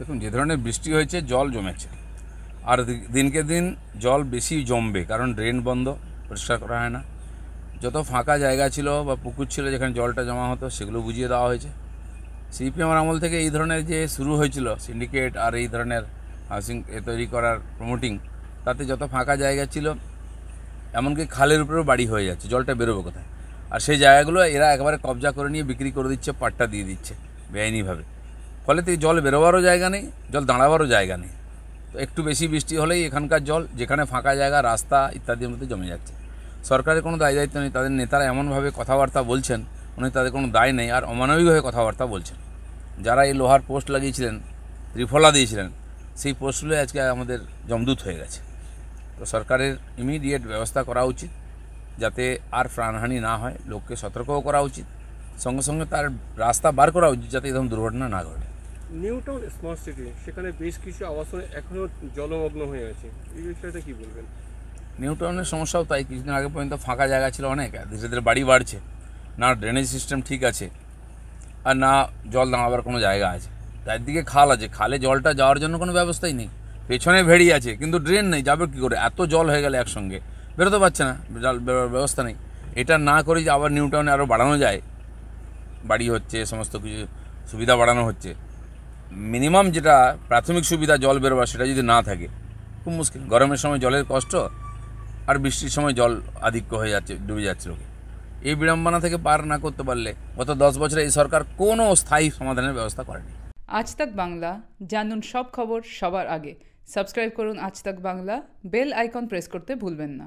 দেখুন যে ধরনের বৃষ্টি হয়েছে জল জমেছে আর দিনকে দিন জল বেশি জমবে কারণ ড্রেন বন্ধ পরিষ্কার করা হয় না যত ফাঁকা জায়গা ছিল বা পুকুর ছিল যেখানে জলটা জমা হতো সেগুলো বুঝিয়ে দেওয়া হয়েছে সিপিএমের আমল থেকে এই ধরনের যে শুরু হয়েছিল সিন্ডিকেট আর এই ধরনের হাউসিং তৈরি করার প্রমোটিং তাতে যত ফাঁকা জায়গা ছিল এমনকি খালের উপরেও বাড়ি হয়ে যাচ্ছে জলটা বেরোবে কোথায় আর সেই জায়গাগুলো এরা একেবারে কবজা করে নিয়ে বিক্রি করে দিচ্ছে পাট্টা দিয়ে দিচ্ছে বেআইনিভাবে ফলে তো জল বেরোবারও জায়গা নেই জল দাঁড়াবারও জায়গা নেই তো একটু বেশি বৃষ্টি হলেই এখানকার জল যেখানে ফাঁকা জায়গা রাস্তা ইত্যাদির মধ্যে জমে যাচ্ছে সরকারের কোনো দায় দায়িত্ব নেই তাদের নেতারা এমনভাবে কথাবার্তা বলছেন উনি তাদের কোনো দায় নেই আর অমানবিকভাবে কথাবার্তা বলছেন যারা এই লোহার পোস্ট লাগিয়েছিলেন ত্রিফলা দিয়েছিলেন সেই পোস্টগুলো আজকে আমাদের জমদূত হয়ে গেছে তো সরকারের ইমিডিয়েট ব্যবস্থা করা উচিত যাতে আর প্রাণহানি না হয় লোককে সতর্কও করা উচিত সঙ্গে সঙ্গে তার রাস্তা বার করা উচিত যাতে এরকম দুর্ঘটনা না ঘটে নিউটাউন স্মার্ট সিটি সেখানে বেশ কিছু আবাসন এখনও জলমগ্ন হয়ে আছে এই বিষয়টা কি বলবেন নিউটাউনের সমস্যাও তাই কিছুদিন আগে পর্যন্ত ফাঁকা জায়গা ছিল অনেক ধীরে ধীরে বাড়ি বাড়ছে না ড্রেনেজ সিস্টেম ঠিক আছে আর না জল দাঁড়াবার কোনো জায়গা আছে তার দিকে খাল আছে খালে জলটা যাওয়ার জন্য কোনো ব্যবস্থাই নেই পেছনে ভেড়ি আছে কিন্তু ড্রেন নেই যাবে কী করে এত জল হয়ে গেলে একসঙ্গে বেরোতে পারছে না জল ব্যবস্থা নেই এটা না করে যে আবার নিউটাউনে আরও বাড়ানো যায় বাড়ি হচ্ছে সমস্ত কিছু সুবিধা বাড়ানো হচ্ছে মিনিমাম যেটা প্রাথমিক সুবিধা জল বেরোবার সেটা যদি না থাকে খুব মুশকিল গরমের সময় জলের কষ্ট আর বৃষ্টির সময় জল আধিক্য হয়ে যাচ্ছে ডুবে যাচ্ছে লোকে এই বিড়ম্বনা থেকে পার না করতে পারলে গত দশ বছরে এই সরকার কোনো স্থায়ী সমাধানের ব্যবস্থা করেনি আজ তাক বাংলা জানুন সব খবর সবার আগে সাবস্ক্রাইব করুন আজ তাক বাংলা বেল আইকন প্রেস করতে ভুলবেন না